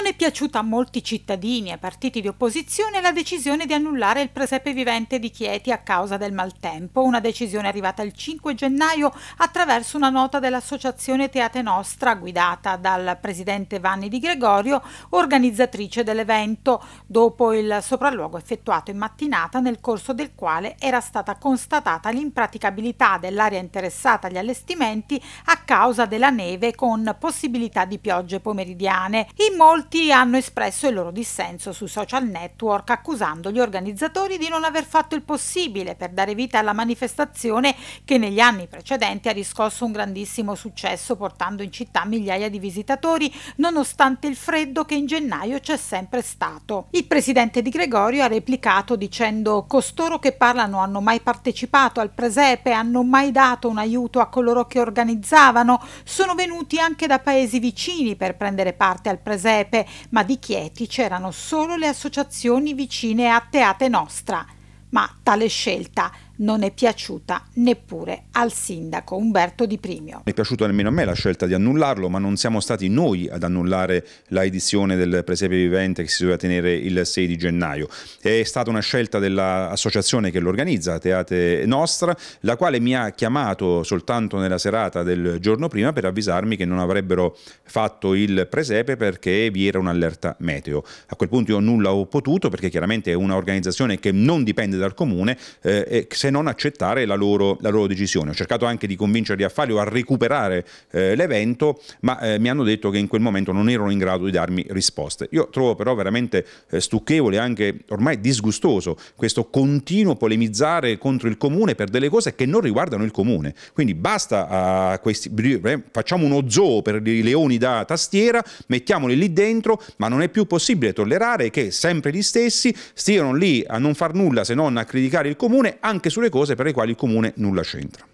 Non è piaciuta a molti cittadini e partiti di opposizione la decisione di annullare il presepe vivente di Chieti a causa del maltempo, una decisione arrivata il 5 gennaio attraverso una nota dell'associazione Teate Nostra guidata dal presidente Vanni Di Gregorio, organizzatrice dell'evento, dopo il sopralluogo effettuato in mattinata nel corso del quale era stata constatata l'impraticabilità dell'area interessata agli allestimenti a causa della neve con possibilità di piogge pomeridiane. In molti molti hanno espresso il loro dissenso sui social network accusando gli organizzatori di non aver fatto il possibile per dare vita alla manifestazione che negli anni precedenti ha riscosso un grandissimo successo portando in città migliaia di visitatori nonostante il freddo che in gennaio c'è sempre stato. Il presidente di Gregorio ha replicato dicendo costoro che parlano hanno mai partecipato al presepe, hanno mai dato un aiuto a coloro che organizzavano, sono venuti anche da paesi vicini per prendere parte al presepe Presepe, ma di Chieti c'erano solo le associazioni vicine a Teate Nostra. Ma tale scelta non è piaciuta neppure al sindaco Umberto Di Primio. Non è piaciuta nemmeno a me la scelta di annullarlo, ma non siamo stati noi ad annullare la edizione del Presepe Vivente che si doveva tenere il 6 di gennaio. È stata una scelta dell'associazione che lo organizza, Teate Nostra, la quale mi ha chiamato soltanto nella serata del giorno prima per avvisarmi che non avrebbero fatto il Presepe perché vi era un'allerta meteo. A quel punto io nulla ho potuto perché chiaramente è un'organizzazione che non dipende dal comune eh, e se se non accettare la loro, la loro decisione. Ho cercato anche di convincerli a farlo, a recuperare eh, l'evento, ma eh, mi hanno detto che in quel momento non erano in grado di darmi risposte. Io trovo però veramente eh, stucchevole, anche ormai disgustoso, questo continuo polemizzare contro il comune per delle cose che non riguardano il comune. Quindi basta a questi, eh, facciamo uno zoo per i leoni da tastiera, mettiamoli lì dentro, ma non è più possibile tollerare che sempre gli stessi stiano lì a non far nulla se non a criticare il comune anche su sulle cose per le quali il comune nulla c'entra.